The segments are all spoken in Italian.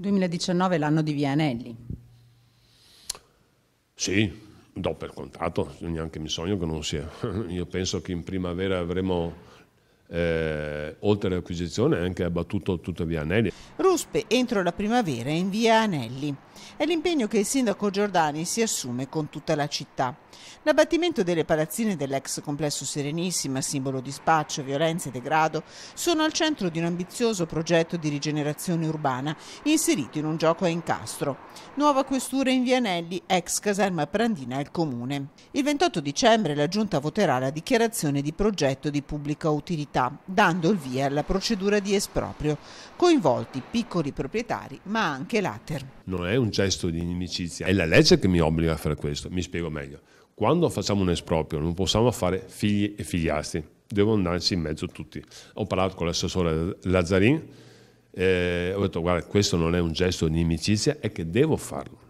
2019 l'anno di Vianelli. Sì, do per contato, neanche mi sogno che non sia. Io penso che in primavera avremo eh, oltre all'acquisizione, anche abbattuto tuttavia Anelli. Ruspe entro la primavera in via Anelli. È l'impegno che il sindaco Giordani si assume con tutta la città. L'abbattimento delle palazzine dell'ex complesso Serenissima, simbolo di spaccio, violenza e degrado, sono al centro di un ambizioso progetto di rigenerazione urbana inserito in un gioco a incastro. Nuova questura in Vianelli, ex caserma Prandina al comune. Il 28 dicembre la giunta voterà la dichiarazione di progetto di pubblica utilità proprietà, dando il via alla procedura di esproprio, coinvolti piccoli proprietari ma anche l'ATER. Non è un gesto di inimicizia, è la legge che mi obbliga a fare questo, mi spiego meglio. Quando facciamo un esproprio non possiamo fare figli e figliastri, devono andarci in mezzo tutti. Ho parlato con l'assessore Lazzarin, eh, ho detto guarda questo non è un gesto di inimicizia, è che devo farlo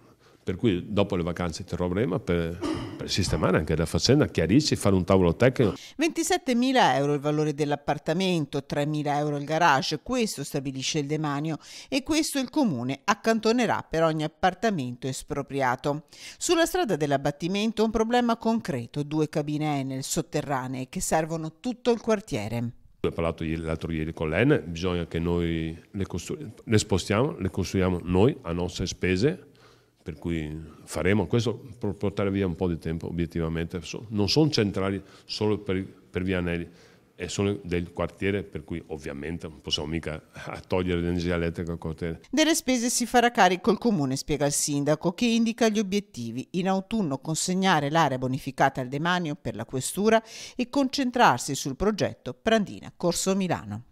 per cui dopo le vacanze ti troveremo per, per, sistemare anche la faccenda, chiarirci, fare un tavolo tecnico. 27.000 euro il valore dell'appartamento, 3.000 euro il garage, questo stabilisce il demanio e questo il comune accantonerà per ogni appartamento espropriato. Sulla strada dell'abbattimento un problema concreto, due cabine Enel sotterranee che servono tutto il quartiere. Ho parlato l'altro ieri con l'Enel, bisogna che noi le, le spostiamo, le costruiamo noi a nostre spese, per cui faremo questo per portare via un po' di tempo obiettivamente, non sono centrali solo per, per Vianelli, è solo del quartiere, per cui ovviamente non possiamo mica togliere l'energia elettrica al quartiere. Delle spese si farà carico il comune, spiega il sindaco, che indica gli obiettivi. In autunno consegnare l'area bonificata al demanio per la questura e concentrarsi sul progetto Prandina Corso Milano.